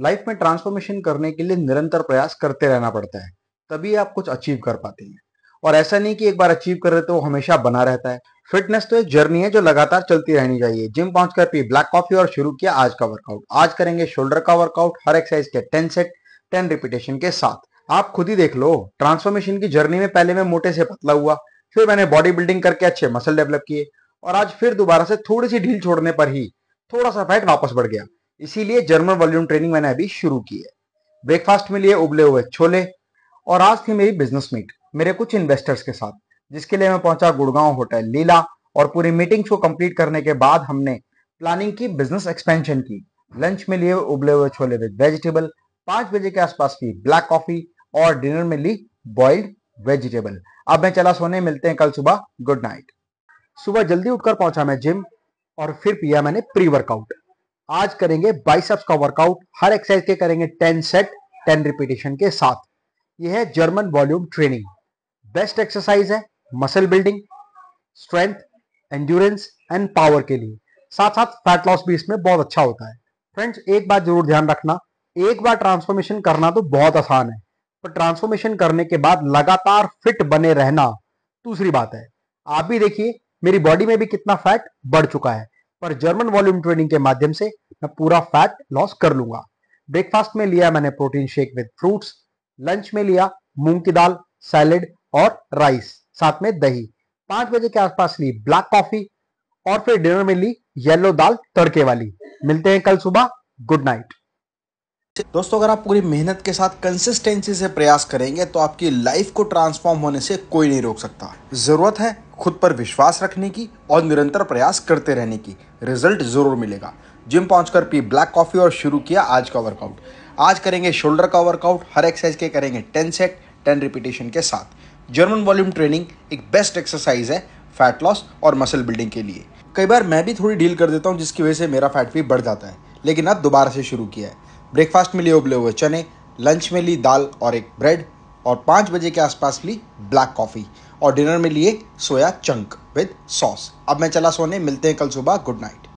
life में transformation करने के लिए निरंतर प्रयास करते रहना पड़ता है तभी आप कुछ अचीव कर पाते हैं और ऐसा नहीं कि एक बार अचीव कर रहे तो वो हमेशा बना रहता है फिटनेस तो एक जर्नी है जो लगातार चलती रहनी चाहिए जिम पहुंचकर पी ब्लैक कॉफी और शुरू किया आज का वर्कआउट आज करेंगे शोल्डर का वर्कआउट हर एक्सरसाइज के टेन सेट टेन रिपीटेशन के साथ आप खुद ही देख लो ट्रांसफॉर्मेशन की जर्नी में पहले मैं मोटे से पतला हुआ फिर मैंने बॉडी बिल्डिंग करके अच्छे मसल डेवलप किए और आज फिर दोबारा से थोड़ी सी ढील छोड़ने पर ही थोड़ा सा फैट वापस बढ़ गया इसीलिए जर्मन वॉल्यूम ट्रेनिंग मैंने अभी शुरू की है ब्रेकफास्ट में लिए उबले हुए छोले और आज थी मेरी बिजनेस मीट मेरे कुछ इन्वेस्टर्स के साथ जिसके लिए मैं पहुंचा गुड़गांव होटल लीला और पूरी मीटिंग्स को कंप्लीट करने के बाद हमने प्लानिंग की बिजनेस एक्सपेंशन की लंच में लिए उबले हुए छोले विद वेजिटेबल पांच बजे के आसपास की ब्लैक कॉफी और डिनर में ली बॉइल्ड वेजिटेबल अब मैं चला सोने मिलते हैं कल सुबह गुड नाइट सुबह जल्दी उठकर पहुंचा मैं जिम और फिर पिया मैंने प्री वर्कआउट आज करेंगे बाइसेप्स का वर्कआउट हर एक्सरसाइज के करेंगे टेन सेट टेन रिपीटेशन के साथ यह है German volume training best exercise है muscle building strength endurance and power के लिए साथ साथ फैट लॉस भी इसमें बहुत अच्छा होता है फ्रेंड्स एक बात जरूर ध्यान रखना एक बार ट्रांसफॉर्मेशन करना तो बहुत आसान है पर ट्रांसफॉर्मेशन करने के बाद लगातार फिट बने रहना दूसरी बात है आप भी देखिए मेरी बॉडी में भी कितना फैट बढ़ चुका है पर जर्मन वॉल्यूम ट्रेनिंग के माध्यम से मैं पूरा फैट लॉस कर लूंगा ब्रेकफास्ट में लिया मैंने protein shake with fruits lunch में लिया मूंग की दाल सैलेड और राइस साथ में दही पांच बजे के आसपास ली ब्लैक कॉफी और फिर डिनर में ली येलो दाल तड़के वाली मिलते हैं कल सुबह गुड नाइट दोस्तों अगर आप पूरी मेहनत के साथ कंसिस्टेंसी से प्रयास करेंगे तो आपकी लाइफ को ट्रांसफॉर्म होने से कोई नहीं रोक सकता जरूरत है खुद पर विश्वास रखने की और निरंतर प्रयास करते रहने की रिजल्ट जरूर मिलेगा जिम पहुंचकर पी ब्लैक कॉफी और शुरू किया आज का वर्कआउट आज करेंगे शोल्डर का वर्कआउट हर एक्सरसाइज के करेंगे टेन सेट टेन रिपीटेशन के साथ जर्मन वॉल्यूम ट्रेनिंग एक बेस्ट एक्सरसाइज है फैट लॉस और मसल बिल्डिंग के लिए कई बार मैं भी थोड़ी डील कर देता हूँ जिसकी वजह से मेरा फैट भी बढ़ जाता है लेकिन अब दोबारा से शुरू किया है ब्रेकफास्ट में लिए उबले हुए चने लंच में ली दाल और एक ब्रेड और पाँच बजे के आसपास ली ब्लैक कॉफ़ी और डिनर में लिए सोया चंक विद सॉस अब मैं चला सोने मिलते हैं कल सुबह गुड नाइट